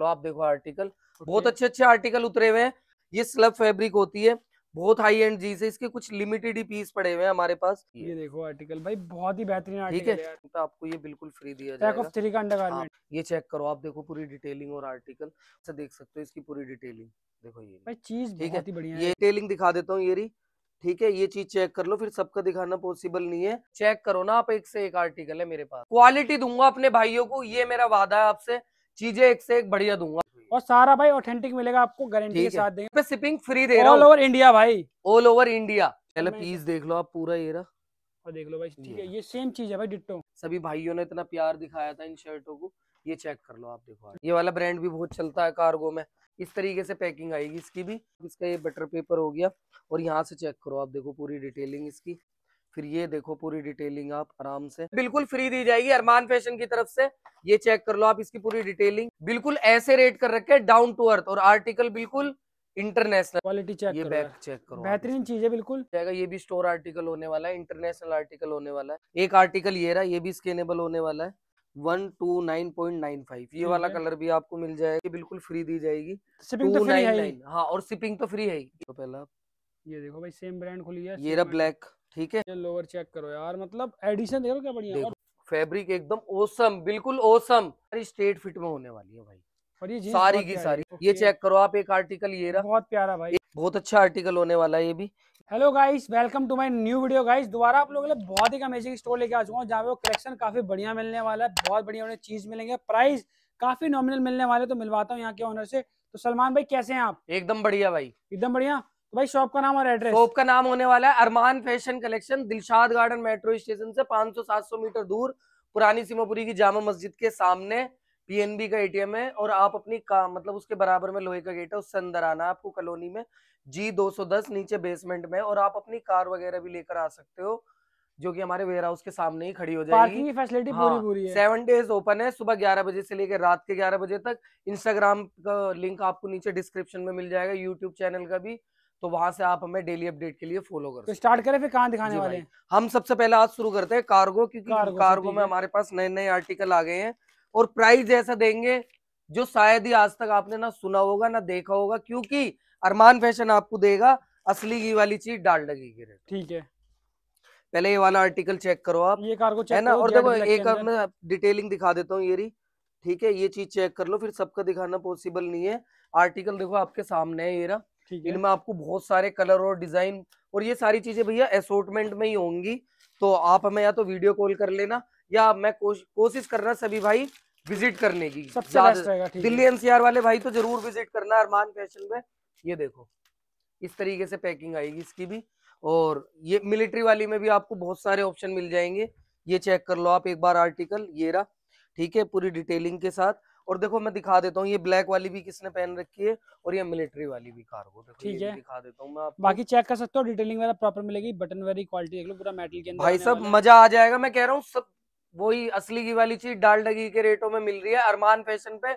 लो आप देखो आर्टिकल बहुत अच्छे अच्छे आर्टिकल उतरे हुए हैं ये स्लब फैब्रिक होती है बहुत हाई एंड जी से इसके कुछ लिमिटेड ही पीस पड़े हुए हैं हमारे पास ये देखो आर्टिकल भाई बहुत ही बेहतरीन ठीक है तो आपको ये बिल्कुल फ्री दिया जाएगा ऑफ थ्री का हाँ, ये चेक करो आप देखो पूरी डिटेलिंग और आर्टिकल से देख सकते हो इसकी पूरी डिटेलिंग देखो ये भाई चीज ठीक है बढ़िया ये डिटेलिंग दिखा देता हूँ ये ठीक है ये चीज चेक कर लो फिर सबका दिखाना पॉसिबल नहीं है चेक करो ना आप एक से एक आर्टिकल है मेरे पास क्वालिटी दूंगा अपने भाइयों को ये मेरा वादा है आपसे चीजें एक से एक बढ़िया दूंगा और सारा भाई ऑथेंटिक मिलेगा आपको गारंटी के साथ देंगे शिपिंग फ्री दे रहा ऑल ओवर इंडिया भाई ऑल ओवर इंडिया पहले पीस देख लो आप पूरा ये रहा और देख लो भाई ठीक है ये सेम चीज है भाई सभी भाइयों ने इतना प्यार दिखाया था इन शर्टों को ये चेक कर लो आप देखो ये वाला ब्रांड भी बहुत चलता है कार्गो में इस तरीके से पैकिंग आएगी इसकी भी इसका ये बटर पेपर हो गया और यहाँ से चेक करो आप देखो पूरी डिटेलिंग इसकी फिर ये देखो पूरी डिटेलिंग आप आराम से बिल्कुल फ्री दी जाएगी अरमान फैशन की तरफ से ये चेक कर लो आप इसकी पूरी डिटेलिंग बिल्कुल ऐसे रेट कर रखे डाउन टू अर्थ और आर्टिकल बिल्कुल इंटरनेशनल क्वालिटी चेक ये बैग चेक करो बेहतरीन चीज है बिल्कुल ये भी स्टोर आर्टिकल होने वाला है इंटरनेशनल आर्टिकल होने वाला है एक आर्टिकल ये रहा ये भी स्केनेबल होने वाला है one two nine point nine five ये वाला कलर भी आपको मिल जाएगा बिल्कुल फ्री दी जाएगी शिपिंग तो फ्री है हाँ और शिपिंग तो फ्री है तो पहला ये देखो भाई सेम ब्रांड खुली है ये रहा ब्लैक ठीक है लोअर चेक करो यार मतलब एडिशन देखो क्या बढ़िया देखो फैब्रिक एकदम ओसम बिल्कुल ओसम सारी स्ट्रेट फिट में होने वाली है भाई और ये सारी की सारी ये चेक करो आप एक आर्टिकल ये रहा बहुत प्यारा भाई बहुत अच्छा आर्टिकल होने वाला है ये भी hello guys welcome to my new video guys दोबारा आप लोगों के लिए बहुत ही अमेजिंग स्टोर लेके आ चुका हूँ जहाँ पे कलेक्शन काफी बढ़िया मिलने वाला है बहुत बढ़िया उन्हें चीज मिलेंगे प्राइस काफी नॉमिनल मिलने वाले तो मिलवाता हूँ यहाँ के ऑनर से तो सलमान भाई कैसे है आप एकदम बढ़िया भाई एकदम बढ़िया तो भाई शॉप का नाम और एड्रेस शॉप का नाम होने वाला है Armaan fashion collection Dilshad garden metro station से 500-700 मीटर दूर पुरानी सीमापुरी की जामा मस्जिद के सामने पीएनबी का एटीएम है और आप अपनी का मतलब उसके बराबर में लोहे का गेट है उससे अंदर आना आपको कॉलोनी में जी 210 नीचे बेसमेंट में और आप अपनी कार वगैरह भी लेकर आ सकते हो जो कि हमारे वेयर हाउस के सामने ही खड़ी हो जाएगी की फैसिलिटी हाँ, पूरी पूरी है सेवन डेज ओपन है सुबह ग्यारह बजे से लेकर रात के ग्यारह बजे तक इंस्टाग्राम का लिंक आपको नीचे डिस्क्रिप्शन में मिल जाएगा यूट्यूब चैनल का भी तो वहां से आप हमें डेली अपडेट के लिए फॉलो कर तो स्टार्ट करें फिर कहाँ दिखाने वाले हम सबसे पहले आज शुरू करते हैं कार्गो क्योंकि कार्गो, कार्गो में हमारे पास नए नए आर्टिकल आ गए हैं और प्राइस ऐसा देंगे जो शायद ही आज तक आपने ना सुना होगा ना देखा होगा क्योंकि अरमान फैशन आपको देगा असली घी वाली चीज डाल डगी के रेट ठीक है पहले ये वाला आर्टिकल चेक करो आप ये कार्गो चेक है ना और देखो एक मैं डिटेलिंग दिखा देता हूँ ये ठीक है ये चीज चेक कर लो फिर सबका दिखाना पॉसिबल नहीं है आर्टिकल देखो आपके सामने है ये इनमें आपको बहुत सारे कलर और डिजाइन और ये सारी चीजें भैया असोर्टमेंट में ही होंगी तो आप हमें या तो वीडियो कॉल कर लेना या मैं कोश, कोशिश रहा सभी भाई विजिट करने की सबसे बेस्ट रहेगा दिल्ली एनसीआर वाले भाई तो जरूर विजिट करना अरमान फैशन में ये देखो इस तरीके से पैकिंग आएगी इसकी भी और ये मिलिट्री वाली में भी आपको बहुत सारे ऑप्शन मिल जाएंगे ये चेक कर लो आप एक बार आर्टिकल ये रहा ठीक है पूरी डिटेलिंग के साथ और देखो मैं दिखा देता हूँ ये ब्लैक वाली भी किसने पहन रखी है और ये मिलिट्री वाली भी कार्गो ठीक है दिखा देता हूँ मैं बाकी चेक कर सकते हो डिटेलिंग वाला प्रॉपर मिलेगी बटन वाली क्वालिटी देख लो पूरा मेटल के अंदर भाई सब मजा आ जाएगा मैं कह रहा हूँ सब वही असली की वाली चीज डगी के रेटों में मिल रही है अरमान फैशन पे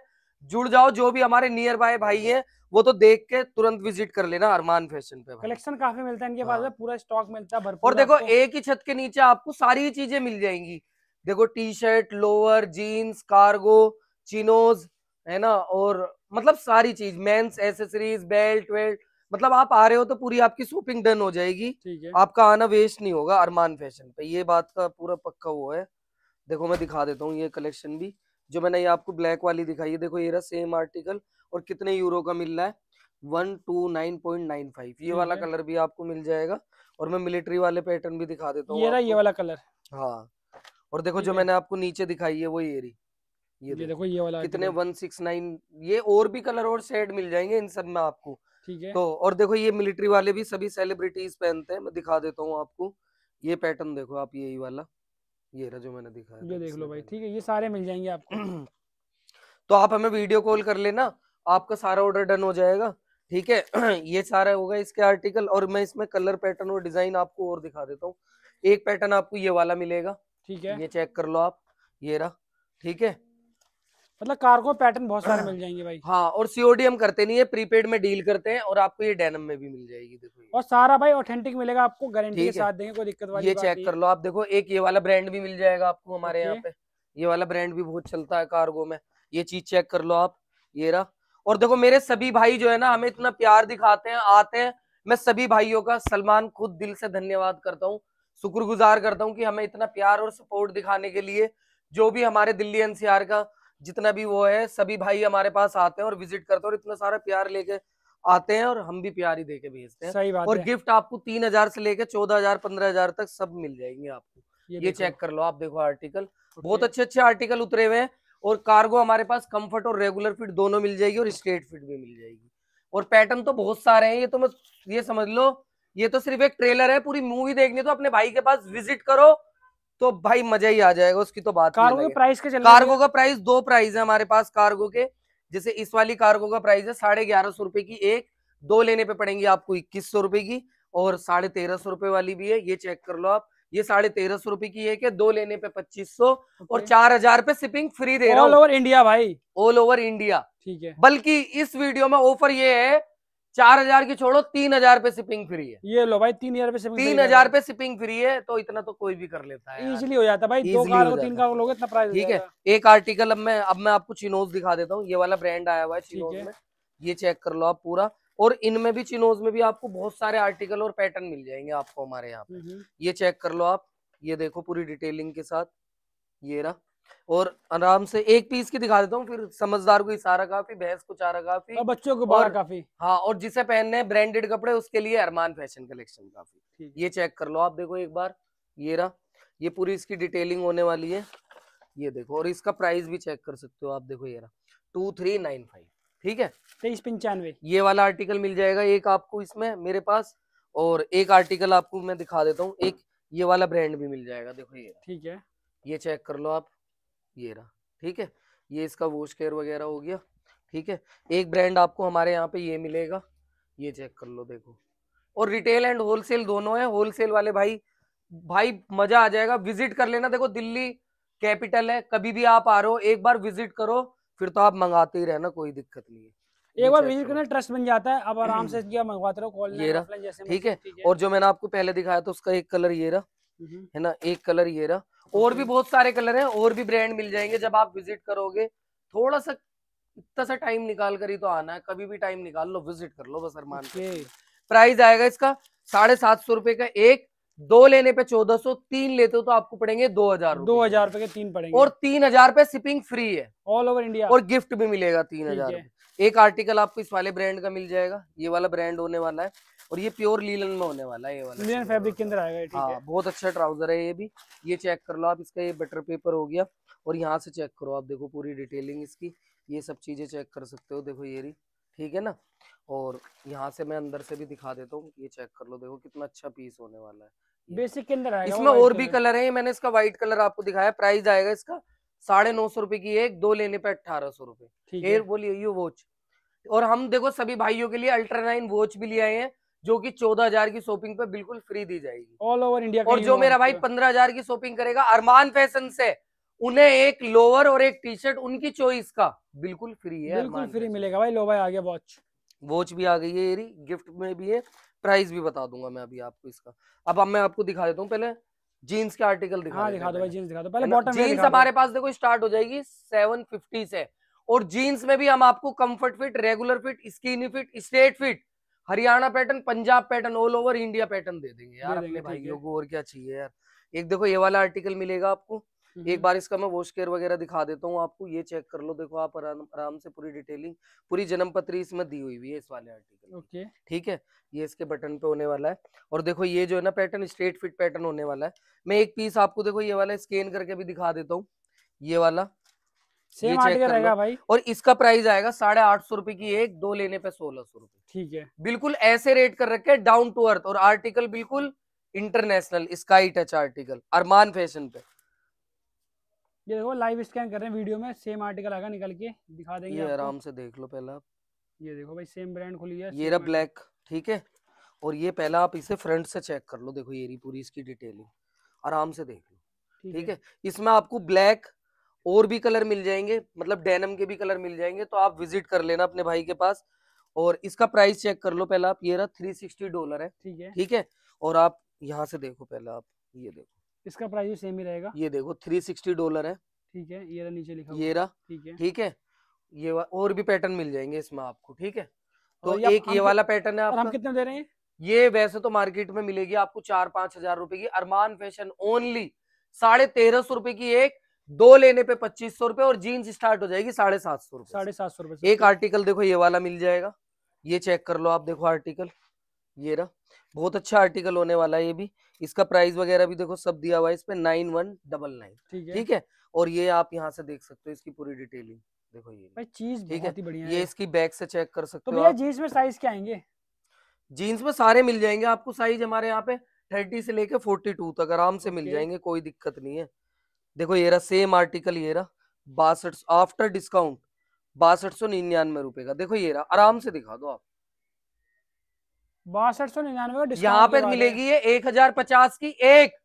जुड़ जाओ जो भी हमारे नियर बाय भाई हैं वो तो देख के तुरंत विजिट कर लेना अरमान फैशन पे कलेक्शन काफी मिलता है इनके पास हाँ। पूरा स्टॉक मिलता है और देखो एक ही छत के नीचे आपको सारी चीजें मिल जाएंगी देखो T shirt lower jeans cargo chinos है ना और मतलब सारी चीज मेंस एसेसरीज बेल्ट वेल्ट मतलब आप आ रहे हो तो पूरी आपकी शॉपिंग डन हो जाएगी ठीक है आपका आना वेस्ट नहीं होगा अरमान फैशन पे ये बात का पूरा पक्का वो है देखो मैं दिखा देता हूँ ये कलेक्शन भी जो मैंने ये आपको ब्लैक वाली दिखाई है देखो ये रहा सेम आर्टिकल और कितने यूरो का मिल रहा है one two nine point nine five ये वाला कलर भी आपको मिल जाएगा और मैं मिलिट्री वाले पैटर्न भी दिखा देता हूँ ये, ये वाला कलर हाँ और देखो जो मैंने आपको नीचे दिखाई है वो ये रही ये, ये देखो ये वाला कितने वन सिक्स नाइन ये और भी कलर और शेड मिल जाएंगे इन सब में आपको ठीक है तो और देखो ये मिलिट्री वाले भी सभी सेलिब्रिटीज पहनते हैं मैं दिखा देता हूँ आपको ये पैटर्न देखो आप यही वाला ये रहा जो मैंने दिखाया ये देख लो भाई ठीक है ये सारे मिल जाएंगे आपको तो आप हमें वीडियो कॉल कर लेना आपका सारा ऑर्डर डन हो जाएगा ठीक है ये सारा होगा इसके आर्टिकल और मैं इसमें कलर पैटर्न और डिजाइन आपको और दिखा देता हूँ एक पैटर्न आपको ये वाला मिलेगा ठीक है ये चेक कर लो आप ये रहा ठीक है मतलब कार्गो पैटर्न बहुत सारे मिल जाएंगे भाई हाँ और सीओडी हम करते नहीं है प्रीपेड में डील करते हैं और आपको ये डेनम में भी मिल जाएगी देखो और सारा भाई ऑथेंटिक मिलेगा आपको गारंटी के साथ देंगे कोई दिक्कत वाली ये चेक कर लो आप देखो एक ये वाला ब्रांड भी मिल जाएगा आपको हमारे यहाँ पे ये वाला ब्रांड भी बहुत चलता है कार्गो में ये चीज चेक कर लो आप ये रहा और देखो मेरे सभी भाई जो है ना हमें इतना प्यार दिखाते हैं आते हैं मैं सभी भाइयों का सलमान खुद दिल से धन्यवाद करता हूँ शुक्रगुजार करता हूँ कि हमें इतना प्यार और सपोर्ट दिखाने के लिए जो भी हमारे दिल्ली एनसीआर का जितना भी वो है सभी भाई हमारे पास आते हैं और विजिट करते हैं और इतना सारा प्यार लेके आते हैं और हम भी प्यार ही देके भेजते हैं सही बात और है। गिफ्ट आपको तीन हजार से लेके चौदह हजार पंद्रह हजार तक सब मिल जाएंगे आपको ये, ये चेक कर लो आप देखो आर्टिकल बहुत अच्छे अच्छे आर्टिकल उतरे हुए हैं और कार्गो हमारे पास कम्फर्ट और रेगुलर फिट दोनों मिल जाएगी और स्ट्रेट फिट भी मिल जाएगी और पैटर्न तो बहुत सारे हैं ये तो मैं ये समझ लो ये तो सिर्फ एक ट्रेलर है पूरी मूवी देखनी तो अपने भाई के पास विजिट करो तो भाई मजा ही आ जाएगा उसकी तो बात कार्गो के प्राइस के कार्गो का प्राइस दो प्राइस है हमारे पास कार्गो के जैसे इस वाली कार्गो का प्राइस है साढ़े ग्यारह सौ रुपए की एक दो लेने पे पड़ेंगी आपको इक्कीस सौ रुपए की और साढ़े तेरह सौ रुपए वाली भी है ये चेक कर लो आप ये साढ़े तेरह सौ रुपए की एक है दो लेने पे पच्चीस सौ और चार हजार पे शिपिंग फ्री दे रहा हूँ ऑल ओवर इंडिया भाई ऑल ओवर इंडिया ठीक है बल्कि इस वीडियो में ऑफर ये है चार हजार की छोड़ो तीन हजार पे शिपिंग फ्री है ये लो भाई तीन हजार पे तीन हजार पे शिपिंग फ्री है तो इतना तो कोई भी कर लेता है इजीली हो जाता है भाई दो कार तीन कार लोगे इतना प्राइस ठीक है एक आर्टिकल अब मैं अब मैं आपको चिनोज दिखा देता हूँ ये वाला ब्रांड आया हुआ है चिनोज में ये चेक कर लो आप पूरा और इनमें भी चिनोज में भी आपको बहुत सारे आर्टिकल और पैटर्न मिल जाएंगे आपको हमारे यहाँ पे हम्म, हम्म। ये चेक कर लो आप ये देखो पूरी डिटेलिंग के साथ ये रहा और आराम से एक पीस की दिखा देता हूँ फिर समझदार को इशारा काफी भैंस को चारा काफी और बच्चों को बारह काफी हाँ और जिसे पहनने ब्रांडेड कपड़े उसके लिए अरमान फैशन कलेक्शन काफी ये चेक कर लो आप देखो एक बार ये रहा ये पूरी इसकी डिटेलिंग होने वाली है ये देखो और इसका प्राइस भी चेक कर सकते हो आप देखो ये रहा टू थ्री नाइन फाइव ठीक है तेईस पंचानवे ये वाला आर्टिकल मिल जाएगा एक आपको इसमें मेरे पास और एक आर्टिकल आपको मैं दिखा देता हूँ एक ये वाला ब्रांड भी मिल जाएगा देखो ये ठीक है ये चेक कर लो आप ये रहा ठीक है ये इसका वॉश केयर वगैरह हो गया ठीक है एक ब्रांड आपको हमारे यहाँ पे ये मिलेगा ये चेक कर लो देखो और रिटेल एंड होलसेल दोनों है होलसेल वाले भाई भाई मजा आ जाएगा विजिट कर लेना देखो दिल्ली कैपिटल है कभी भी आप आ रहे हो एक बार विजिट करो फिर तो आप मंगाते ही रहना कोई दिक्कत नहीं है एक बार विजिट करना ट्रस्ट बन जाता है अब आराम से हम्म। मंगवाते रहो कॉल ये रहा ठीक है और जो मैंने आपको पहले दिखाया था उसका एक कलर ये रहा Mm-hmm. है ना एक कलर ये रहा और भी mm-hmm. बहुत सारे कलर हैं और भी ब्रांड मिल जाएंगे जब आप विजिट करोगे थोड़ा सा इतना सा टाइम निकाल कर ही तो आना है कभी भी टाइम निकाल लो विजिट कर लो बस अरमान प्राइस आएगा इसका साढ़े सात सौ रुपए का एक दो लेने पे चौदह सौ तीन लेते हो तो आपको पड़ेंगे दो हजार दो हजार रुपए के तीन पड़ेंगे और तीन हजार पे शिपिंग फ्री है ऑल ओवर इंडिया और गिफ्ट भी मिलेगा तीन हजार एक आर्टिकल आपको इस वाले ब्रांड का मिल जाएगा ये वाला ब्रांड होने वाला है और ये प्योर लीलन में होने वाला है ये वाला लीलन फैब्रिक के अंदर आएगा ठीक हाँ, है बहुत अच्छा ट्राउजर है ये भी ये चेक कर लो आप इसका ये बटर पेपर हो गया और यहाँ से चेक करो आप देखो पूरी डिटेलिंग इसकी ये सब चीजें चेक कर सकते हो देखो ये रही ठीक है ना और यहाँ से मैं अंदर से भी दिखा देता हूँ ये चेक कर लो देखो कितना अच्छा पीस होने वाला है बेसिक के अंदर इसमें और भी कलर है मैंने इसका व्हाइट कलर आपको दिखाया प्राइस आएगा इसका साढ़े नौ सौ रुपए की एक दो लेने पे अठारह सौ रुपए बोलिए यू वॉच और हम देखो सभी भाइयों के लिए अल्ट्रा नाइन वॉच भी ले आए हैं जो कि चौदह हजार की शॉपिंग पे बिल्कुल फ्री दी जाएगी ऑल ओवर इंडिया और जो मेरा भाई पंद्रह हजार की शॉपिंग करेगा अरमान फैशन से उन्हें एक लोअर और एक टी शर्ट उनकी चॉइस का बिल्कुल फ्री है बिल्कुल फ्री मिलेगा भाई लो भाई आ गया वॉच वॉच भी आ गई है एरी गिफ्ट में भी है प्राइस भी बता दूंगा मैं अभी आपको इसका अब अब मैं आपको दिखा देता हूँ पहले जीन्स के आर्टिकल दिखा हाँ, दिखा दो भाई जीन्स दिखा दो पहले बॉटम जीन्स हमारे पास देखो स्टार्ट हो जाएगी सेवन फिफ्टी से और जीन्स में भी हम आपको comfort fit regular fit skinny fit straight fit Haryana pattern Punjab pattern all over India pattern दे देंगे यार अपने भाइयों को और क्या चाहिए यार एक देखो ये वाला आर्टिकल मिलेगा आपको हम्म। एक बार इसका मैं वॉश केयर वगैरह दिखा देता हूँ आपको ये चेक कर लो देखो आप आराम आराम से पूरी डिटेलिंग पूरी जन्म पत्री इसमें दी हुई है इस वाले आर्टिकल ओके ठीक है ये इसके बटन पे होने वाला है और देखो ये जो है ना पैटर्न स्ट्रेट फिट पैटर्न होने वाला है मैं एक पीस आपको देखो ये वाला स्कैन करके भी दिखा देता हूँ ये वाला सेम आर्टिकल रहेगा भाई और इसका प्राइस आएगा साढ़े आठ सौ रुपए की एक दो लेने पे सोलह सौ रुपए ठीक है बिल्कुल ऐसे रेट कर रखे डाउन टू अर्थ और आर्टिकल बिल्कुल international sky touch article Armaan fashion पे ये देखो लाइव स्कैन कर रहे हैं वीडियो में सेम आर्टिकल आएगा निकल के दिखा देंगे आराम से देख लो पहला आप ये देखो भाई सेम ब्रांड खुली है ये रहा ब्लैक ठीक है और ये पहला आप इसे फ्रंट से चेक कर लो देखो ये पूरी इसकी डिटेलिंग आराम से देख लो ठीक है इसमें आपको ब्लैक और भी कलर मिल जाएंगे मतलब डेनम के भी कलर मिल जाएंगे तो आप विजिट कर लेना अपने भाई के पास और इसका प्राइस चेक कर लो पहला आप ये रहा थ्री सिक्सटी डॉलर है ठीक है ठीक है और आप यहाँ से देखो पहला आप ये देखो इसका प्राइस सेम ही रहेगा ये देखो थ्री सिक्सटी डॉलर है ठीक है ये रहा नीचे लिखा ये रहा ठीक है ठीक है ये और भी पैटर्न मिल जाएंगे इसमें आपको ठीक है तो एक ये वाला पैटर्न है आपका हम कितने दे रहे हैं ये वैसे तो मार्केट में मिलेगी आपको चार पांच हजार रुपए की अरमान फैशन ओनली साढ़े तेरह सौ रुपए की एक दो लेने पे पच्चीस सौ रुपए और जीन्स स्टार्ट हो जाएगी साढ़े सात सौ रुपए साढ़े सात सौ रुपए एक आर्टिकल देखो ये वाला मिल जाएगा ये चेक कर लो आप देखो आर्टिकल ये रहा बहुत अच्छा आर्टिकल होने वाला है ये भी इसका प्राइस वगैरह भी देखो सब दिया हुआ है इस पे नाइन वन डबल नाइन ठीक है और ये आप यहाँ से देख सकते हो इसकी पूरी डिटेलिंग देखो ये चीज ठीक है ये इसकी बैग से चेक कर सकते तो हो जीन्स में साइज क्या आएंगे जीन्स में सारे मिल जाएंगे आपको साइज हमारे यहाँ पे थर्टी से लेके फोर्टी टू तक आराम से मिल जाएंगे कोई दिक्कत नहीं है देखो ये रहा सेम आर्टिकल ये रहा बासठ आफ्टर डिस्काउंट बासठ सौ निन्यानवे रुपए का देखो ये रहा आराम से दिखा दो आप बासठ सौ निन्यानवे यहाँ पे मिलेगी ये एक हजार पचास की एक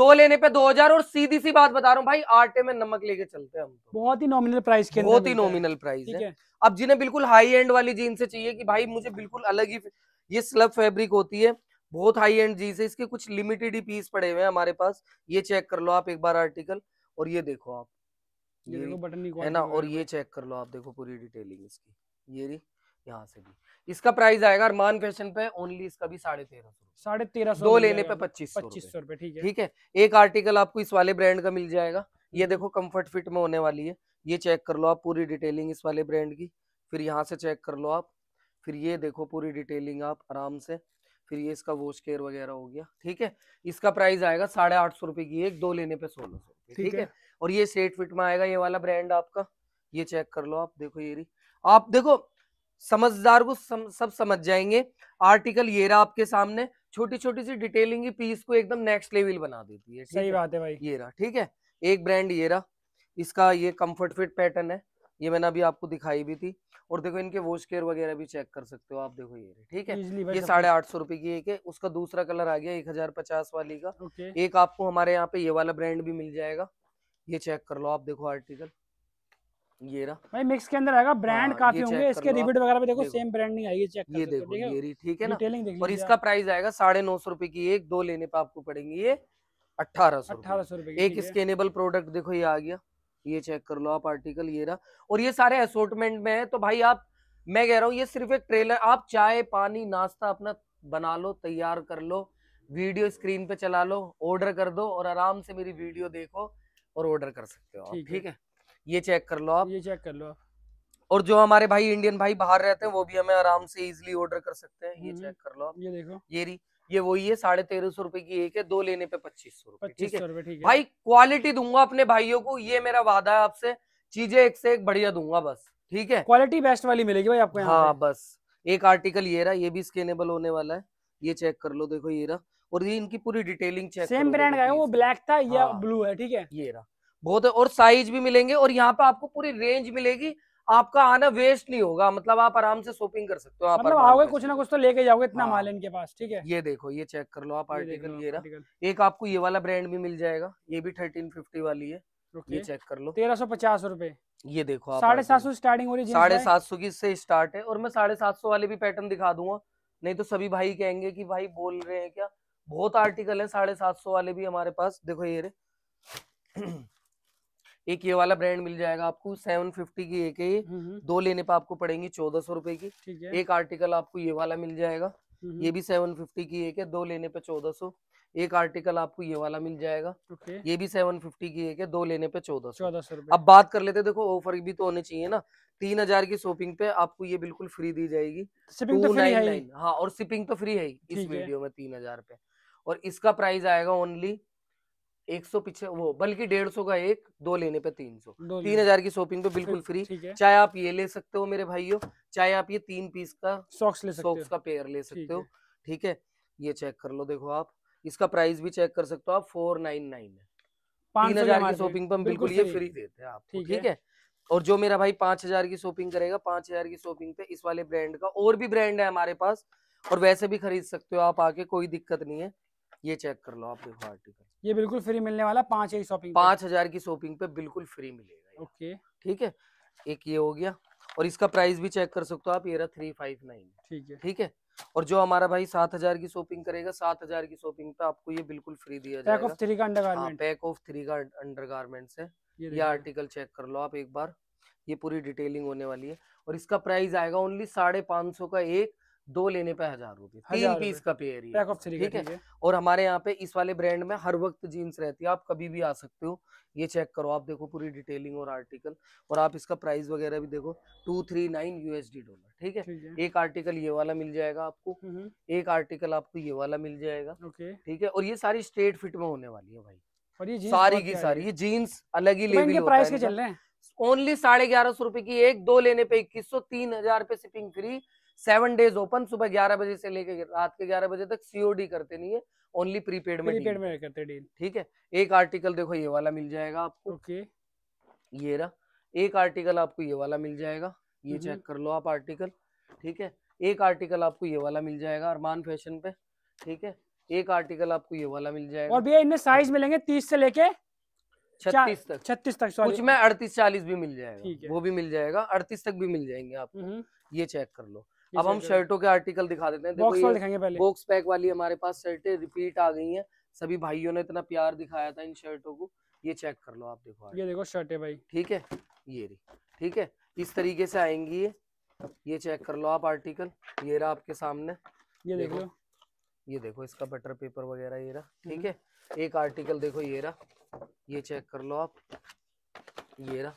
दो लेने पे दो हजार और सीधी सी बात बता रहा हूँ भाई आटे में नमक लेके चलते हैं हम तो। बहुत ही नॉमिनल प्राइस के बहुत ही नॉमिनल प्राइस है।, है अब जिन्हें बिल्कुल हाई एंड वाली जीन से चाहिए कि भाई मुझे बिल्कुल अलग ही ये स्लब फैब्रिक होती है बहुत हाई एंड जीन्स है इसके कुछ लिमिटेड ही पीस पड़े हुए हैं हमारे पास ये चेक कर लो आप एक बार आर्टिकल और ये देखो आप ये, देखो बटन है ना और ये चेक कर लो आप देखो पूरी डिटेलिंग इसकी ये रही यहाँ से भी इसका प्राइस आएगा अरमान फैशन पे ओनली इसका भी साढ़े तेरह सौ साढ़े तेरह सौ दो लेने पे पच्चीस पच्चीस सौ रुपए ठीक है ठीक है एक आर्टिकल आपको इस वाले ब्रांड का मिल जाएगा ये देखो कंफर्ट फिट में होने वाली है ये चेक कर लो आप पूरी डिटेलिंग इस वाले ब्रांड की फिर यहाँ से चेक कर लो आप फिर ये देखो पूरी डिटेलिंग आप आराम से फिर ये इसका वॉश केयर वगैरह हो गया ठीक है इसका प्राइस आएगा साढ़े आठ सौ रुपए की एक दो लेने पे सोलह सौ ठीक है और ये सेट फिट में आएगा ये वाला ब्रांड आपका ये चेक कर लो आप देखो ये आप देखो समझदार को सम, सब समझ जाएंगे आर्टिकल ये रहा आपके सामने छोटी छोटी सी डिटेलिंग पीस को एकदम नेक्स्ट लेवल बना देती है सही बात है भाई ये रहा ठीक है एक ब्रांड ये रहा इसका ये कम्फर्ट फिट पैटर्न है ये मैंने अभी आपको दिखाई भी थी और देखो इनके वॉश केयर वगैरह भी चेक कर सकते हो आप देखो ये ठीक है ये साढ़े आठ सौ रुपए की एक है उसका दूसरा कलर आ गया एक हजार पचास वाली का एक आपको हमारे यहाँ पे ये वाला ब्रांड भी मिल जाएगा ये चेक कर लो आप देखो आर्टिकल ये रहा भाई मिक्स के अंदर आएगा ब्रांड हाँ, काफी होंगे इसके रिपीट वगैरह पे देखो सेम ब्रांड नहीं आएगी चेक ये देखो ये ठीक है ना और इसका प्राइस आएगा साढ़े नौ सौ रुपए की एक दो लेने पे आपको पड़ेंगे ये अठारह सौ अठारह सौ रुपए एक स्केनेबल प्रोडक्ट देखो ये आ गया ये चेक कर लो आप आर्टिकल ये रहा और ये सारे असोटमेंट में है तो भाई आप मैं कह रहा हूँ ये सिर्फ एक ट्रेलर आप चाय पानी नाश्ता अपना बना लो तैयार कर लो वीडियो स्क्रीन पे चला लो ऑर्डर कर दो और आराम से मेरी वीडियो देखो और ऑर्डर कर सकते हो ठीक, ठीक है ये चेक कर लो आप ये चेक कर लो और जो हमारे भाई इंडियन भाई बाहर रहते हैं वो भी हमें आराम से इजिली ऑर्डर कर सकते हैं ये चेक हम्म। कर लो आप ये देखो ये रही ये वही है साढ़े तेरह सौ रुपए की एक है दो लेने पे पच्चीस सौ रुपए ठीक है भाई क्वालिटी दूंगा अपने भाइयों को ये मेरा वादा है आपसे चीजें एक से एक बढ़िया दूंगा बस ठीक है क्वालिटी बेस्ट वाली मिलेगी भाई आपको हाँ बस एक आर्टिकल ये रहा ये भी स्केनेबल होने वाला है ये चेक कर लो देखो ये रहा और ये इनकी पूरी डिटेलिंग चेक सेम ब्रांड का है वो ब्लैक था या हाँ। ब्लू है ठीक है ये रहा बहुत और साइज भी मिलेंगे और यहाँ पे आपको पूरी रेंज मिलेगी आपका आना वेस्ट नहीं होगा मतलब आप आराम से शॉपिंग कर सकते हो आप मतलब आओगे कुछ ना कुछ तो लेके जाओगे इतना हाँ। माल इनके पास ठीक है ये देखो ये चेक कर लो आप आर्टिकल ये रहा एक आपको ये वाला ब्रांड भी मिल जाएगा ये भी थर्टीन फिफ्टी वाली है ये चेक कर लो तेरह सौ पचास रूपए ये देखो साढ़े सात सौ स्टार्टिंग हो रही है साढ़े सात सौ की स्टार्ट है और मैं साढ़े सात सौ वाले भी पैटर्न दिखा दूंगा नहीं तो सभी भाई कहेंगे की भाई बोल रहे हैं क्या बहुत आर्टिकल है साढ़े सात सौ वाले भी हमारे पास देखो ये रे एक ये वाला ब्रांड मिल जाएगा आपको सेवन फिफ्टी की एक है ये हम्म, हम्म। दो लेने पर आपको पड़ेंगी चौदह सौ रूपये की एक आर्टिकल आपको ये वाला मिल जाएगा हम्म, ये भी सेवन फिफ्टी की एक है दो लेने पे चौदह सौ एक आर्टिकल आपको ये वाला मिल जाएगा ये भी सेवन फिफ्टी की एक है दो लेने पे चौदह चौदह सौ अब बात कर लेते देखो ऑफर भी तो होने चाहिए ना तीन हजार की शॉपिंग पे आपको ये बिल्कुल फ्री दी जाएगी शिपिंग तो फ्री है हाँ और शिपिंग तो फ्री है इस वीडियो में तीन हजार पे और इसका प्राइस आएगा ओनली एक सौ पीछे वो बल्कि डेढ़ सौ का एक दो लेने पे तीन सौ तीन हजार की शॉपिंग पे तो बिल्कुल फ्री चाहे आप ये ले सकते हो मेरे भाइयों चाहे आप ये तीन पीस का सॉक्स ले सॉक्स का पेयर ले सकते हो ठीक है ये चेक कर लो देखो आप इसका प्राइस भी चेक कर सकते हो आप फोर नाइन नाइन है तीन हजार की शॉपिंग पे हम बिल्कुल ये फ्री देते हैं आप ठीक है और जो मेरा भाई पांच हजार की शॉपिंग करेगा पांच हजार की शॉपिंग पे इस वाले ब्रांड का और भी ब्रांड है हमारे पास और वैसे भी खरीद सकते हो आप आके कोई दिक्कत नहीं है ये चेक कर लो आप देखो आर्टिकल ये बिल्कुल फ्री मिलने वाला पांच ही शॉपिंग पांच हजार की शॉपिंग पे बिल्कुल फ्री मिलेगा ओके ठीक है एक ये हो गया और इसका प्राइस भी चेक कर सकते हो आप ये रहा थ्री फाइव नाइन ठीक है ठीक है और जो हमारा भाई सात हजार की शॉपिंग करेगा सात हजार की शॉपिंग पे आपको ये बिल्कुल फ्री दिया जाएगा पैक ऑफ थ्री का अंडरगारमेंट पैक ऑफ थ्री का अंडरगारमेंट्स है ये, आर्टिकल चेक कर लो आप एक बार ये पूरी डिटेलिंग होने वाली है और इसका प्राइस आएगा ओनली साढ़े पांच सौ का एक दो लेने पे हजार रुपए तीन पीस का पेयर ही ठीक है और हमारे यहाँ पे इस वाले ब्रांड में हर वक्त जीन्स रहती है आप कभी भी आ सकते हो ये चेक करो आप देखो पूरी डिटेलिंग और आर्टिकल और आप इसका प्राइस वगैरह भी देखो two three nine USD dollar ठीक है एक आर्टिकल ये वाला मिल जाएगा आपको हम्म, हम्म। एक आर्टिकल आपको ये वाला मिल जाएगा ठीक है और ये सारी स्ट्रेट फिट में होने वाली है भाई और ये सारी की सारी ये जीन्स अलग ही लेवल तो प्राइस के चल रहे हैं ओनली साढ़े ग्यारह सौ रुपए की एक दो लेने पे इक्कीस सौ तीन हजार रुपए shipping free seven days open सुबह ग्यारह बजे से लेके रात के ग्यारह बजे तक सीओडी करते नहीं है ओनली प्रीपेड में प्रीपेड में करते डील ठीक है एक आर्टिकल देखो ये वाला मिल जाएगा आपको ओके okay. ये रहा एक आर्टिकल आपको ये वाला मिल जाएगा ये चेक कर लो आप आर्टिकल ठीक है एक आर्टिकल आपको ये वाला मिल जाएगा अरमान फैशन पे ठीक है एक आर्टिकल आपको ये वाला मिल जाएगा और भैया इनमें साइज मिलेंगे तीस से लेके छत्तीस तक छत्तीस तक कुछ में अड़तीस चालीस भी मिल जाएगा वो भी मिल जाएगा अड़तीस तक भी मिल जाएंगे आपको ये चेक कर लो अब हम शर्टों के आर्टिकल दिखा देते हैं बॉक्स दिखाएंगे पहले बॉक्स पैक वाली हमारे पास शर्टें रिपीट आ गई हैं सभी भाइयों ने इतना प्यार दिखाया था इन शर्टों को ये चेक कर लो आप देखो ये देखो शर्ट है भाई ठीक है ये रही ठीक है इस तरीके से आएंगी ये ये चेक कर लो आप आर्टिकल ये रहा आपके सामने ये देख लो ये देखो इसका बटर पेपर वगैरह ये रहा हम्म। ठीक है एक आर्टिकल देखो ये रहा ये चेक कर लो आप ये रहा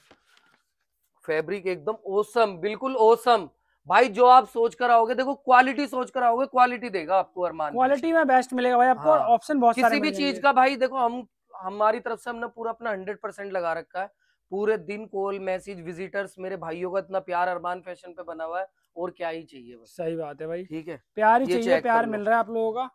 फैब्रिक एकदम ओसम बिल्कुल ओसम भाई जो आप सोच कर आओगे देखो क्वालिटी सोच कर आओगे क्वालिटी देगा आपको अरमान क्वालिटी में बेस्ट मिलेगा भाई आपको ऑप्शन हाँ। बहुत किसी भी चीज का भाई देखो हम हमारी तरफ से हमने पूरा अपना हंड्रेड परसेंट लगा रखा है पूरे दिन कॉल मैसेज विजिटर्स मेरे भाइयों का इतना प्यार अरमान फैशन पे बना हुआ है और क्या ही चाहिए बस सही बात है भाई ठीक है प्यार ही चाहिए प्यार मिल रहा है आप लोगों का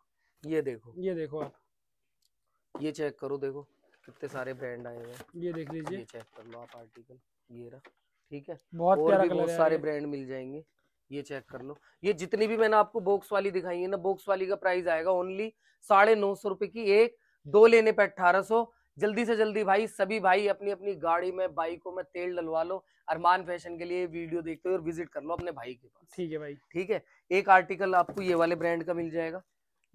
ये देखो ये देखो आप ये चेक करो देखो कितने सारे ब्रांड आए हुए ये देख लीजिए चेक कर लो आप आर्टिकल ये रहा ठीक है बहुत और भी बहुत सारे ब्रांड मिल जाएंगे ये चेक कर लो ये जितनी भी मैंने आपको बॉक्स वाली दिखाई है ना बॉक्स वाली का प्राइस आएगा ओनली साढ़े नौ सौ रुपए की एक दो लेने पे अट्ठारह सौ जल्दी से जल्दी भाई सभी भाई अपनी अपनी गाड़ी में बाइकों में तेल डलवा लो अरमान फैशन के लिए वीडियो देखते हो और विजिट कर लो अपने भाई के पास ठीक है भाई ठीक है एक आर्टिकल आपको ये वाले ब्रांड का मिल जाएगा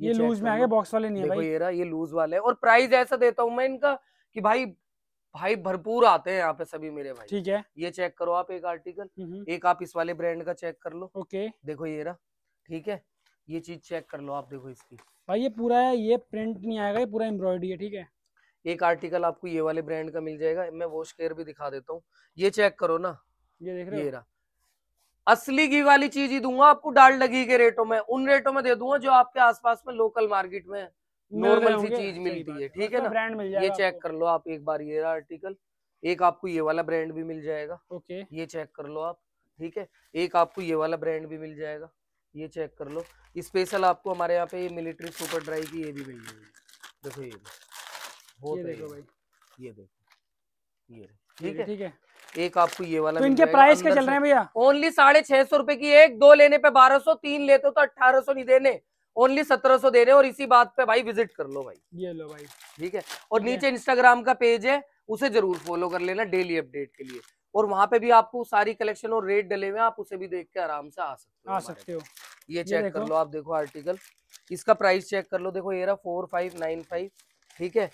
ये, ये लूज में आएगा बॉक्स वाले नहीं है भाई ये ये लूज वाले और प्राइस ऐसा देता हूँ मैं इनका कि भाई भाई भरपूर आते हैं यहाँ पे सभी मेरे भाई ठीक है ये चेक करो आप एक आर्टिकल हम्म, हम्म। एक आप इस वाले ब्रांड का चेक कर लो ओके देखो ये रहा ठीक है ये चीज चेक कर लो आप देखो इसकी भाई ये पूरा है ये प्रिंट नहीं आएगा ये पूरा एम्ब्रॉयडरी है ठीक है एक आर्टिकल आपको ये वाले ब्रांड का मिल जाएगा मैं वॉश केयर भी दिखा देता हूँ ये चेक करो ना ये देख रहे ये रहा असली घी वाली चीज ही दूंगा आपको डाल लगी के रेटों में उन रेटों में दे दूंगा जो आपके आसपास में लोकल मार्केट में है नॉर्मल सी चीज मिलती है ठीक है मतलब ना ब्रांड मिल ये चेक कर लो आप एक बार ये आर्टिकल एक आपको ये वाला ब्रांड भी मिल जाएगा ओके ये चेक कर लो आप ठीक है एक आपको ये वाला ब्रांड भी मिल जाएगा ये चेक कर लो स्पेशल आपको हमारे यहाँ पे ये मिलिट्री सुपर ड्राई की ये भी मिल जाएगी देखो ये बहुत ये देखो भाई ये देखो ये ठीक है ठीक है एक आपको ये वाला तो इनके प्राइस क्या चल रहे हैं भैया ओनली साढ़े छह सौ रुपए की एक दो लेने पे बारह सौ तीन लेते तो अठारह सौ नहीं देने ओनली सत्रह सौ दे रहे हैं और इसी बात पे भाई विजिट कर लो भाई ये लो भाई ठीक है और नीचे इंस्टाग्राम का पेज है उसे जरूर फॉलो कर लेना डेली अपडेट के लिए और वहां पे भी आपको सारी कलेक्शन और रेट डले हुए आप उसे भी देख के आराम से आ सकते हो आ सकते हो ये चेक कर लो आप देखो आर्टिकल इसका प्राइस चेक कर लो देखो ये रहा फोर फाइव नाइन फाइव ठीक है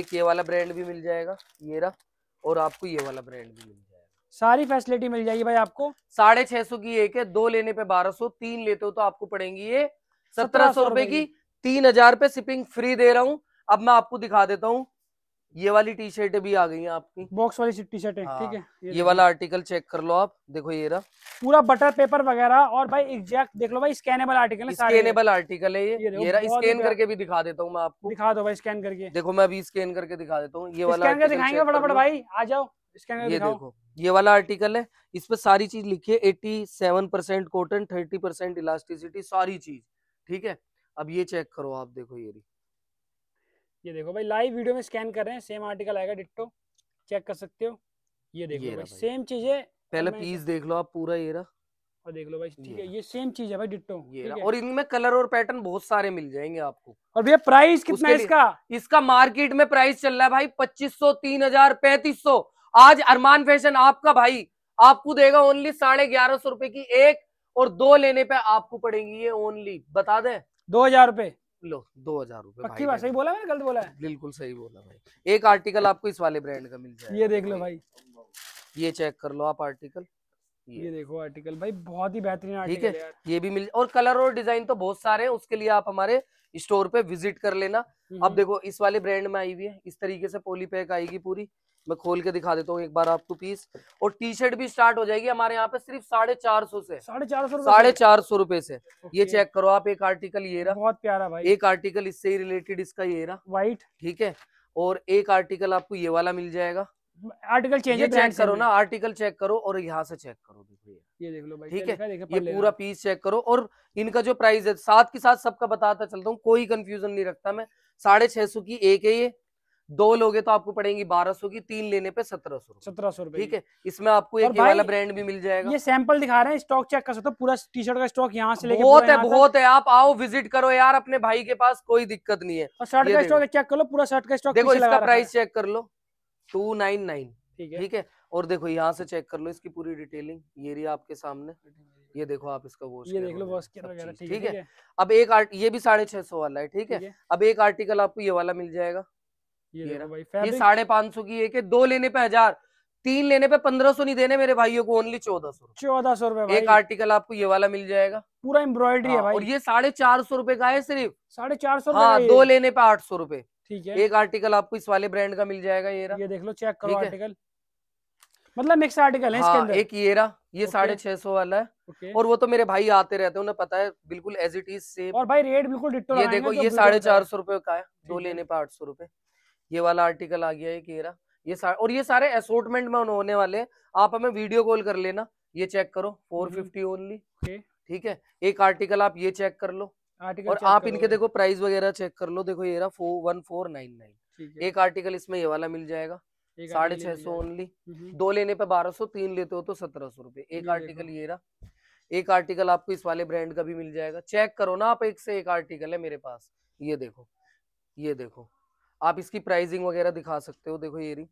एक ये वाला ब्रांड भी मिल जाएगा ये रहा और आपको ये वाला ब्रांड भी मिल जाएगा सारी फैसिलिटी मिल जाएगी भाई आपको साढ़े छह सौ की एक है दो लेने पे बारह सौ तीन लेते हो तो आपको पड़ेंगी ये सत्रह सौ रुपए की तीन हजार पे शिपिंग फ्री दे रहा हूँ अब मैं आपको दिखा देता हूँ ये वाली टी शर्ट भी आ गई है आपकी बॉक्स वाली टी शर्ट है ठीक है ये, ये वाला आर्टिकल चेक कर लो आप देखो ये रहा पूरा बटर पेपर वगैरह और भाई एग्जैक्ट देख लो भाई स्कैनेबल आर्टिकल है स्कैनेबल आर्टिकल है ये ये, रहा स्कैन करके भी दिखा देता हूँ मैं आपको दिखा दो भाई स्कैन करके देखो मैं अभी स्कैन करके दिखा देता हूँ ये वाला दिखाएंगे फटाफट भाई आ जाओ ये देखो ये वाला आर्टिकल है इस पर सारी चीज लिखी है eighty seven percent cotton thirty percent elasticity सारी चीज ठीक है अब ये चेक करो आप देखो ये ये देखो भाई लाइव वीडियो में स्कैन कर रहे हैं सेम आर्टिकल आएगा डिट्टो चेक कर सकते हो ये देखो ये भाई, भाई सेम चीज है पहले पीस देख लो आप पूरा ये रहा और देख लो भाई ठीक है ये सेम चीज है भाई डिट्टो ये रहा। और इनमें कलर और पैटर्न बहुत सारे मिल जाएंगे आपको और भैया प्राइस कितना है इसका इसका मार्केट में प्राइस चल रहा है भाई पच्चीस सौ तीन हजार पैंतीस सौ आज अरमान फैशन आपका भाई आपको देगा ओनली साढ़े ग्यारह सौ रुपए की एक और दो लेने पे आपको पड़ेगी ये ओनली बता दे दो हजार रूपए लो दो हजार रूपए पक्की बात सही बोला मैंने गलत बोला है बिल्कुल सही बोला भाई एक आर्टिकल आपको इस वाले ब्रांड का मिल जाए ये देख लो भाई ये चेक कर लो आप आर्टिकल ये, ये देखो आर्टिकल भाई बहुत ही बेहतरीन ठीक है ये भी मिल और कलर और डिजाइन तो बहुत सारे हैं उसके लिए आप हमारे स्टोर पे विजिट कर लेना अब हम्म। देखो इस वाले ब्रांड में आई हुई है इस तरीके से पोली पैक आएगी पूरी मैं खोल के दिखा देता हूँ एक बार आपको पीस और टी शर्ट भी स्टार्ट हो जाएगी हमारे यहाँ पे सिर्फ साढ़े चार सौ से साढ़े चार सौ रूपये से ये चेक करो आप एक आर्टिकल ये रहा बहुत प्यारा भाई एक आर्टिकल इससे ही रिलेटेड इसका ये रहा व्हाइट ठीक है और एक आर्टिकल आपको ये वाला मिल जाएगा आर्टिकल चेंज ये चेक करो ना आर्टिकल चेक करो और यहाँ से चेक करो देखो ये देख लो ठीक है ये पूरा पीस चेक करो और इनका जो प्राइस है साथ के साथ सबका बताता चलता हूँ कोई कंफ्यूजन नहीं रखता मैं साढ़े छह सौ की एक है ये दो लोगे तो आपको पड़ेगी बारह सौ की तीन लेने पे सत्रह सौ सत्रह सौ ठीक है इसमें आपको एक वाला ब्रांड भी मिल जाएगा ये सैंपल दिखा रहे हैं स्टॉक चेक कर सकते हो पूरा टी शर्ट का स्टॉक यहाँ से लेके बहुत है बहुत है आप आओ विजिट करो यार अपने भाई के पास कोई दिक्कत नहीं है शर्ट का स्टॉक चेक कर लो पूरा शर्ट का स्टॉक देखो इसका प्राइस चेक कर लो टू नाइन नाइन ठीक है और देखो यहाँ से चेक कर लो इसकी पूरी डिटेलिंग ये रही आपके सामने ये देखो आप इसका वॉश ये देख लो वॉश ठीक है अब एक आर्ट ये भी साढ़े छह सौ वाला है ठीक है अब एक आर्टिकल आपको ये वाला मिल जाएगा ये साढ़े पाँच सौ की एक है दो लेने पे हजार तीन लेने पे पंद्रह सौ नहीं देने मेरे भाइयों को ओनली चौदह सौ चौदह सौ रूपये एक आर्टिकल आपको ये वाला मिल जाएगा पूरा एम्ब्रॉयडरी है हाँ, भाई और ये साढ़े चार सौ रूपये का है सिर्फ साढ़े चार सौ हाँ दो लेने पे आठ सौ रूपये ठीक है एक आर्टिकल आपको इस वाले ब्रांड का मिल जाएगा ये ये देख लो चेक करो आर्टिकल मतलब मिक्स आर्टिकल है इसके हाँ, अंदर एक ये ये साढ़े छह सौ वाला है okay. और वो तो मेरे भाई आते रहते हैं उन्हें पता है बिल्कुल एज इट इज सेम और भाई रेट बिल्कुल ये देखो तो ये साढ़े चार सौ रूपये का है दो लेने पे आठ सौ रूपये ये वाला आर्टिकल आ गया ये रहा ये सारे और ये सारे असोर्टमेंट में होने वाले आप हमें वीडियो कॉल कर लेना ये चेक करो फोर फिफ्टी ओनली ठीक है एक आर्टिकल आप ये चेक कर लो आर्टिकल और आप इनके देखो प्राइस वगैरह चेक कर लो देखो ये रहा four one four nine nine एक आर्टिकल इसमें ये वाला मिल जाएगा साढ़े छह सौ ओनली हम्म। दो लेने पे बारह सौ तीन लेते हो तो सत्रह सौ रूपये एक आर्टिकल ये रहा एक आर्टिकल आपको इस वाले ब्रांड का भी मिल जाएगा चेक करो ना आप एक से एक आर्टिकल है मेरे पास ये देखो ये देखो आप इसकी प्राइसिंग वगैरह दिखा सकते हो देखो ये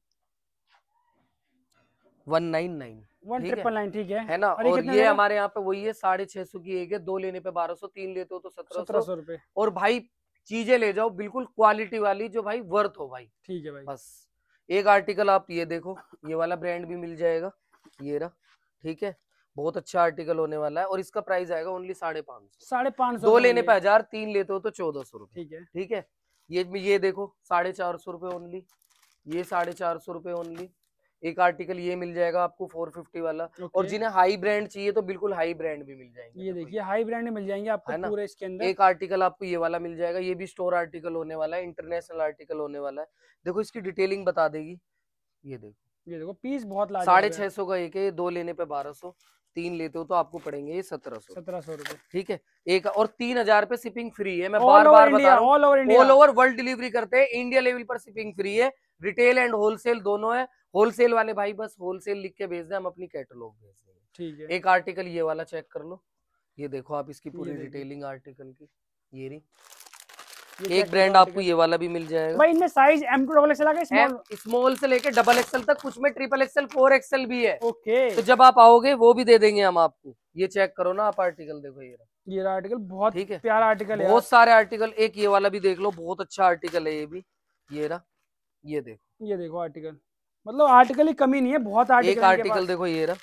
one nine nine one triple nine ठीक है है ना और, और ये हमारे यहाँ पे वही है साढ़े छह सौ की एक है दो लेने पे बारह सौ तीन लेते हो तो सत्रह सौ रुपए और भाई चीजें ले जाओ बिल्कुल क्वालिटी वाली जो भाई वर्थ हो भाई ठीक है भाई बस एक आर्टिकल आप ये देखो ये वाला ब्रांड भी मिल जाएगा ये रहा ठीक है बहुत अच्छा आर्टिकल होने वाला है और इसका प्राइस आएगा ओनली साढ़े पाँच सौ साढ़े पाँच सौ दो लेने पे हजार तीन लेते हो तो चौदह सौ रूपये ठीक है ठीक है ये ये देखो साढ़े चार सौ रुपये ओनली ये साढ़े चार सौ रुपये ओनली एक आर्टिकल ये मिल जाएगा आपको फोर फिफ्टी वाला okay. और जिन्हें हाई ब्रांड चाहिए तो बिल्कुल हाई ब्रांड भी मिल जाएंगे ये तो देखिए हाई ब्रांड मिल जाएंगे आपको है पूरे इसके अंदर एक आर्टिकल आपको ये वाला मिल जाएगा ये भी स्टोर आर्टिकल होने वाला है इंटरनेशनल आर्टिकल होने वाला है देखो इसकी डिटेलिंग बता देगी ये देखो ये देखो पीस बहुत साढ़े छह सौ का एक है दो लेने पे बारह सौ तीन लेते हो तो आपको पड़ेंगे ये सत्रह सौ सत्रह सौ रूपए ठीक है एक और तीन हजार पे शिपिंग फ्री है मैं बार बार बता ऑल ओवर वर्ल्ड डिलीवरी करते हैं इंडिया लेवल पर शिपिंग फ्री है रिटेल एंड होलसेल दोनों है होलसेल वाले भाई बस होलसेल लिख के भेज दे हम अपनी कैटलॉग भेज देंगे ठीक है एक आर्टिकल ये वाला चेक कर लो ये देखो आप इसकी पूरी रिटेलिंग आर्टिकल की ये रही एक ब्रांड आपको ये वाला भी मिल जाएगा भाई इनमें size M two double XL आ गया स्मॉल से लेके डबल एक्सएल तक कुछ में ट्रिपल एक्सएल फोर एक्सएल भी है ओके तो जब आप आओगे वो भी दे देंगे हम आपको ये चेक करो ना आप आर्टिकल देखो ये ये आर्टिकल बहुत ठीक है प्यारा आर्टिकल है बहुत सारे आर्टिकल एक ये वाला भी देख लो बहुत अच्छा आर्टिकल है ये भी ये ना ये देखो ये देखो आर्टिकल मतलब आर्टिकल ही कमी नहीं है बहुत आर्टिकल एक आर्टिकल देखो ये ना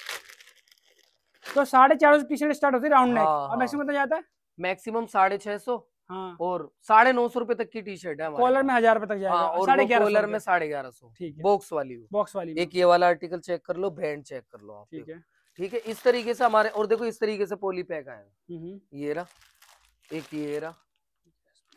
तो साढ़े चार सौ टी शर्ट स्टार्ट होती है राउंड नेक मैक्सिमम कितना जाता है मैक्सिमम हाँ। साढ़े छह सौ हाँ। और साढ़े नौ सौ रूपये तक की टी शर्ट है कॉलर में हजार रुपए तक जाएगा हाँ, कॉलर में साढ़े ग्यारह सौ बॉक्स वाली बॉक्स वाली एक ये वाला आर्टिकल चेक कर लो ब्रांड चेक कर लो आप ठीक है इस तरीके से हमारे और देखो इस तरीके से पोली पैक आया हम्म, हम्म। ये रहा एक ये रहा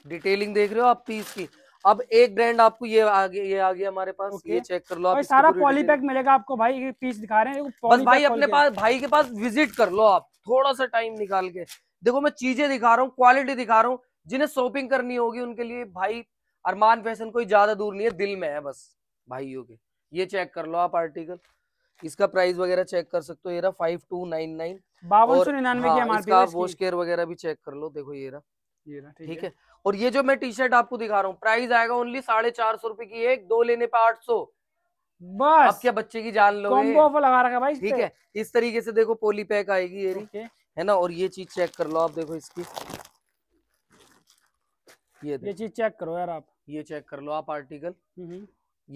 डिटेलिंग देख रहे हो आप पीस की अब एक ब्रांड आपको ये आ गया ये आ गया हमारे पास ये चेक कर लो आप सारा पॉलीपैक मिलेगा आपको भाई पीस दिखा रहे हैं बस भाई अपने पास भाई के पास विजिट कर लो आप थोड़ा सा टाइम निकाल के देखो मैं चीजें दिखा रहा हूँ क्वालिटी दिखा रहा हूँ जिन्हें शॉपिंग करनी होगी उनके लिए भाई अरमान फैशन कोई ज्यादा दूर नहीं है दिल में है बस भाइयों के ये चेक कर लो आप आर्टिकल इसका प्राइस वगैरह चेक कर सकते हो ये रहा फाइव टू नाइन नाइन बावन सौ निन्यानवे वॉश हाँ, केयर वगैरह भी चेक कर लो देखो ये रहा ठीक है।, और ये जो मैं टी शर्ट आपको दिखा रहा हूँ प्राइस आएगा ओनली साढ़े चार सौ रूपये की एक दो लेने पे आठ सौ बस अब क्या बच्चे की जान लो लगा रखा भाई ठीक है इस तरीके से देखो पोली पैक आएगी ये है ना और ये चीज चेक कर लो आप देखो इसकी ये ये चीज चेक करो यार आप ये चेक कर लो आप आर्टिकल हम्म, हम्म।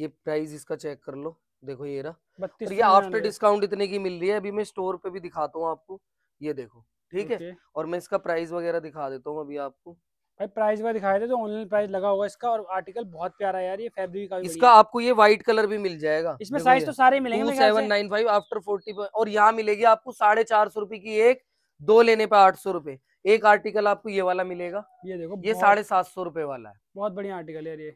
ये प्राइस इसका चेक कर लो देखो ये रहा बत्तीस ये आफ्टर डिस्काउंट इतने की मिल रही है अभी मैं स्टोर पे भी दिखाता हूँ आपको ये देखो ठीक है और मैं इसका प्राइस वगैरह दिखा देता हूँ अभी आपको भाई प्राइस वगैरह दिखाई दे तो ऑनलाइन प्राइस लगा होगा इसका और आर्टिकल बहुत प्यारा है यार ये फैब्रिक का इसका आपको ये व्हाइट कलर भी मिल जाएगा इसमें साइज तो सारे मिलेंगे seven nine five after forty और यहाँ मिलेगी आपको साढ़े चार सौ रूपये की एक दो लेने पे आठ सौ रूपये एक आर्टिकल आपको ये वाला मिलेगा ये देखो ये साढ़े सात सौ रूपए वाला है बहुत बढ़िया आर्टिकल है ये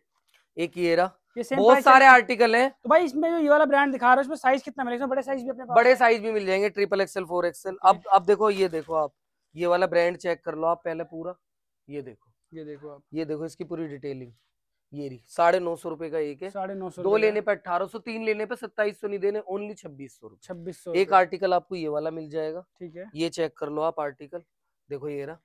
एक ये रहा बहुत सारे आर्टिकल हैं तो भाई इसमें जो ये वाला ब्रांड दिखा रहा है उसमें साइज कितना मिलेगा बड़े साइज भी अपने पास बड़े साइज भी मिल जाएंगे ट्रिपल एक्सएल फोर एक्सएल अब अब देखो ये देखो आप ये वाला ब्रांड चेक कर लो आप पहले पूरा ये देखो ये देखो आप ये देखो इसकी पूरी डिटेलिंग ये रही साढ़े नौ सौ रूपये का एक है साढ़े नौ सौ दो लेने पर अठारह सौ तीन लेने पर सत्ताईस सौ नहीं देने ओनली छब्बीस सौ छब्बीस सौ एक आर्टिकल आपको ये वाला मिल जाएगा ठीक है ये चेक कर लो आप आर्टिकल देखो ये ना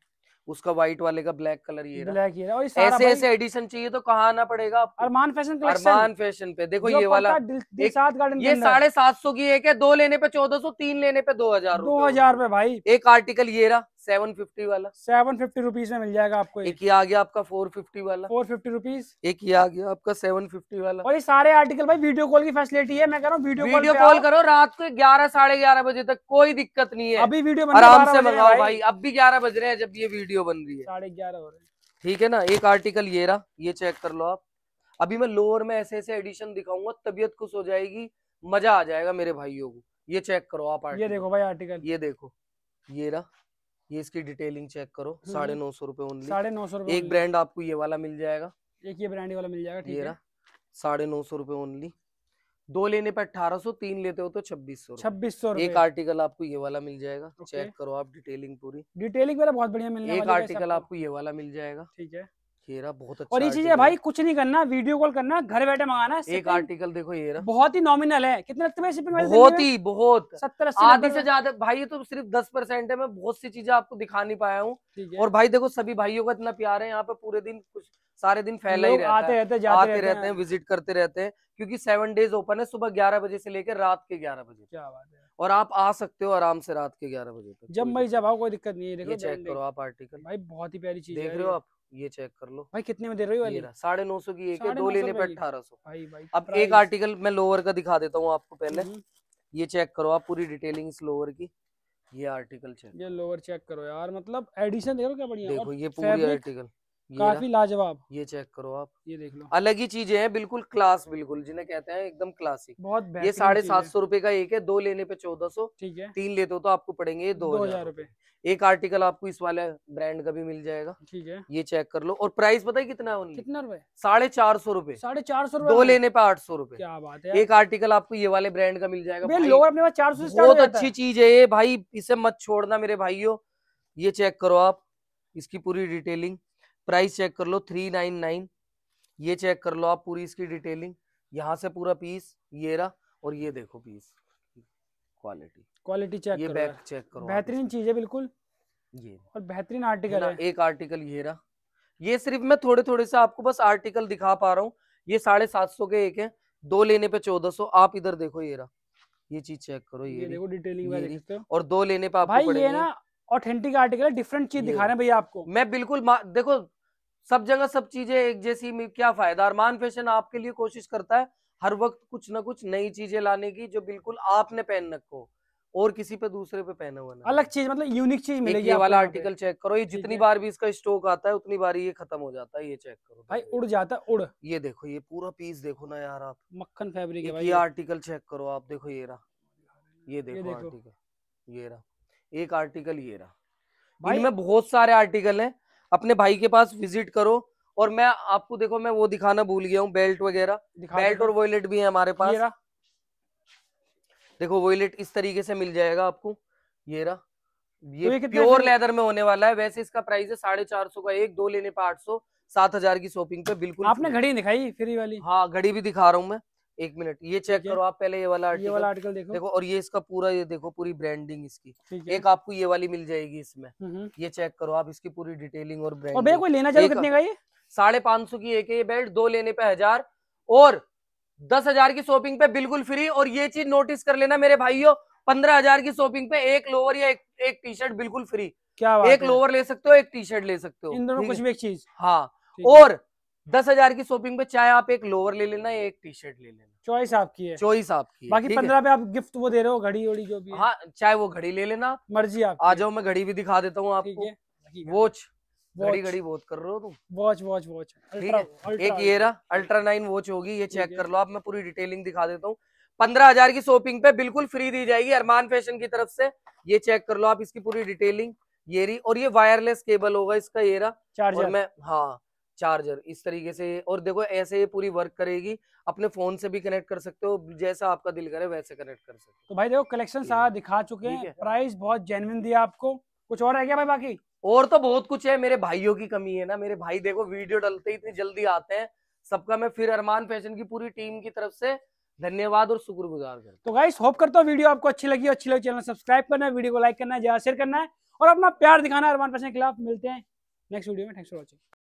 उसका व्हाइट वाले का ब्लैक कलर ये ब्लैक ये और ऐसे ऐसे एडिशन चाहिए तो कहा आना पड़ेगा अरमान फैशन अरमान फैशन पे देखो ये वाला गार्डन ये साढ़े सात सौ की एक है दो लेने पे चौदह सौ तीन लेने पे दो हजार दो हजार रूपए भाई एक आर्टिकल ये रहा सेवन फिफ्टी वाला सेवन फिफ्टी रुपीज में मिल जाएगा आपको एक ही आ गया आपका फोर फिफ्टी वाला फोर फिफ्टी रुपीज एक ही आ गया आपका सेवन फिफ्टी वाला और ये सारे आर्टिकल भाई वीडियो कॉल की फैसिलिटी है मैं कह रहा हूँ वीडियो वीडियो कॉल करो रात को ग्यारह साढ़े ग्यारह बजे तक कोई दिक्कत नहीं है अभी वीडियो आराम से मंगाओ भाई अब भी ग्यारह बज रहे हैं जब ये वीडियो बन रही है साढ़े ग्यारह हो रहे हैं ठीक है ना एक आर्टिकल ये रहा ये चेक कर लो आप अभी मैं लोअर में ऐसे ऐसे एडिशन दिखाऊंगा तबियत खुश हो जाएगी मजा आ जाएगा मेरे भाइयों को ये चेक करो आप ये देखो भाई आर्टिकल ये देखो ये रहा ये इसकी डिटेलिंग चेक करो हम्म। साढ़े नौ सौ रूपये ओनली साढ़े नौ सौ रूपये एक ब्रांड आपको ये वाला मिल जाएगा एक ये ब्रांड वाला मिल जाएगा ठीक है साढ़े नौ सौ रूपये ओनली दो लेने पर अठारह सौ तीन लेते हो तो छब्बीस सौ छब्बीस सौ एक आर्टिकल आपको ये वाला मिल जाएगा चेक करो आप डिटेलिंग पूरी डिटेलिंग वाला बहुत बढ़िया मिल एक आर्टिकल आपको ये वाला मिल जाएगा ठीक है घेरा बहुत अच्छा और ये चीज है भाई कुछ नहीं करना वीडियो कॉल करना घर बैठे मंगाना एक आर्टिकल देखो ये बहुत ही नॉमिनल है कितने लगते हैं शिपिंग बहुत ही बहुत सत्तर अस्सी आधी से ज्यादा भाई ये तो सिर्फ दस परसेंट है मैं बहुत सी चीजें आपको दिखा नहीं पाया हूँ और भाई देखो सभी भाइयों का इतना प्यार है यहाँ पे पूरे दिन कुछ सारे दिन फैला ही रहता आते रहते जाते आते रहते हैं विजिट करते रहते हैं क्योंकि सेवन डेज ओपन है सुबह ग्यारह बजे से लेकर रात के ग्यारह बजे क्या बात है और आप आ सकते हो आराम से रात के ग्यारह बजे तक जब मई जब आओ कोई दिक्कत नहीं है देखो चेक करो आप आर्टिकल भाई बहुत ही प्यारी चीज देख रहे हो आप ये चेक कर लो भाई कितने में दे रही हो साढ़े नौ सौ की एक है दो लेने पर अठारह सौ अब एक आर्टिकल मैं लोअर का दिखा देता हूँ आपको पहले हम्म। ये चेक करो आप पूरी डिटेलिंग इस लोअर की ये आर्टिकल चेक ये लोअर चेक करो यार मतलब एडिशन देखो क्या बढ़िया देखो ये पूरी आर्टिकल काफी लाजवाब ये चेक करो आप ये देख लो अलग ही चीजें हैं बिल्कुल क्लास बिल्कुल जिन्हें कहते हैं एकदम क्लासिक बहुत ये साढ़े सात सौ रूपये का एक है दो लेने पे चौदह सौ ठीक है तीन लेते हो तो आपको पड़ेंगे ये दो हजार रूपए एक आर्टिकल आपको इस वाले ब्रांड का भी मिल जाएगा ठीक है ये चेक कर लो और प्राइस पता है कितना है कितना रुपए साढ़े चार सौ रूपये साढ़े चार सौ दो लेने पे आठ सौ रूपये क्या बात है एक आर्टिकल आपको ये वाले ब्रांड का मिल जाएगा लोअर अपने चार सौ बहुत अच्छी चीज है ये भाई इसे मत छोड़ना मेरे भाईयो ये चेक करो आप इसकी पूरी डिटेलिंग प्राइस चेक कर लो थ्री नाइन नाइन ये चेक कर लो आप पूरी इसकी डिटेलिंग यहाँ से पूरा पीस ये रहा और ये देखो पीस क्वालिटी क्वालिटी चेक ये बैक चेक करो बेहतरीन चीज है बिल्कुल ये और बेहतरीन आर्टिकल है एक आर्टिकल ये रहा ये सिर्फ मैं थोड़े थोड़े से आपको बस आर्टिकल दिखा पा रहा हूँ ये साढ़े सात सौ के एक है दो लेने पे चौदह सौ आप इधर देखो ये रहा ये चीज चेक करो ये, ये देखो डिटेलिंग और दो लेने पे आपको भाई ये ना ऑथेंटिक आर्टिकल है डिफरेंट चीज दिखा रहे हैं भैया आपको मैं बिल्कुल देखो सब जगह सब चीजें एक जैसी में क्या फायदा अरमान फैशन आपके लिए कोशिश करता है हर वक्त कुछ ना कुछ नई चीजें लाने की जो बिल्कुल आपने पहन रखो और किसी पे दूसरे पे पहना हुआ ना अलग चीज मतलब यूनिक चीज मिलेगी ये वाला आर्टिकल चेक करो ये जितनी बार भी इसका स्टॉक आता है उतनी बार ये खत्म हो जाता है ये चेक करो भाई उड़ जाता है उड़ ये देखो ये पूरा पीस देखो ना यार आप मक्खन फैब्रिक है भाई ये आर्टिकल चेक करो आप देखो ये रहा ये देखो आर्टिकल ये रहा एक आर्टिकल ये रहा इनमें बहुत सारे आर्टिकल है अपने भाई के पास विजिट करो और मैं आपको देखो मैं वो दिखाना भूल गया हूँ बेल्ट वगैरह बेल्ट और वॉयलेट भी है हमारे पास देखो वॉयलेट इस तरीके से मिल जाएगा आपको ये रहा ये तो प्योर लेदर में होने वाला है वैसे इसका प्राइस है साढ़े चार सौ का एक दो लेने पे आठ सौ सात हजार की शॉपिंग पे बिल्कुल आपने घड़ी दिखाई फ्री वाली हाँ घड़ी भी दिखा रहा हूँ मैं एक मिनट ये चेक करो आप पहले ये वाला आर्टिकल ये वाला आर्टिकल देखो देखो और ये इसका पूरा ये देखो पूरी ब्रांडिंग इसकी एक आपको ये वाली मिल जाएगी इसमें हम्म, हम्म। ये चेक करो आप इसकी पूरी डिटेलिंग और ब्रांडिंग और कोई लेना चाहिए तो कितने का ये साढ़े पांच सौ की एक है ये बेल्ट दो लेने पे हजार और दस हजार की शॉपिंग पे बिल्कुल फ्री और ये चीज नोटिस कर लेना मेरे भाइयों पंद्रह हजार की शॉपिंग पे एक लोअर या एक, एक टी शर्ट बिल्कुल फ्री क्या बात एक लोअर ले सकते हो एक टी शर्ट ले सकते हो इन दोनों कुछ भी एक चीज हाँ और दस हजार की शॉपिंग पे चाहे आप एक लोअर ले लेना एक टी शर्ट ले लेना चॉइस आपकी है चॉइस आपकी बाकी पंद्रह पे आप गिफ्ट वो दे रहे हो घड़ी वड़ी जो भी हाँ चाहे वो घड़ी ले लेना मर्जी आप आ जाओ मैं घड़ी भी दिखा देता हूँ आपको वॉच घड़ी घड़ी बहुत कर रहे हो तुम वॉच वॉच वॉच ठीक है एक ये रहा अल्ट्रा नाइन वॉच होगी ये चेक कर लो आप मैं पूरी डिटेलिंग दिखा देता हूँ पंद्रह हजार की शॉपिंग पे बिल्कुल फ्री दी जाएगी अरमान फैशन की तरफ से ये चेक कर लो आप इसकी पूरी डिटेलिंग ये रही और ये वायरलेस केबल होगा इसका ये रहा चार्जर मैं हाँ चार्जर इस तरीके से और देखो ऐसे ये पूरी वर्क करेगी अपने फोन से भी कनेक्ट कर सकते हो जैसा आपका दिल करे वैसे कनेक्ट कर सकते हो तो भाई देखो कलेक्शन सारा दिखा चुके हैं प्राइस बहुत जेनविन दिया आपको कुछ और है क्या भाई बाकी और तो बहुत कुछ है मेरे भाइयों की कमी है ना मेरे भाई देखो वीडियो डलते ही इतनी जल्दी आते हैं सबका मैं फिर अरमान फैशन की पूरी टीम की तरफ से धन्यवाद और शुक्रगुजार तो गाइस होप करता हूँ वीडियो तो आपको अच्छी लगी अच्छी लगी चैनल सब्सक्राइब करना है वीडियो को लाइक करना है ज्यादा शेयर करना है और अपना प्यार दिखाना है अरमान फैशन के खिलाफ मिलते हैं नेक्स्ट वीडियो में थैंक्स फॉर वॉचिंग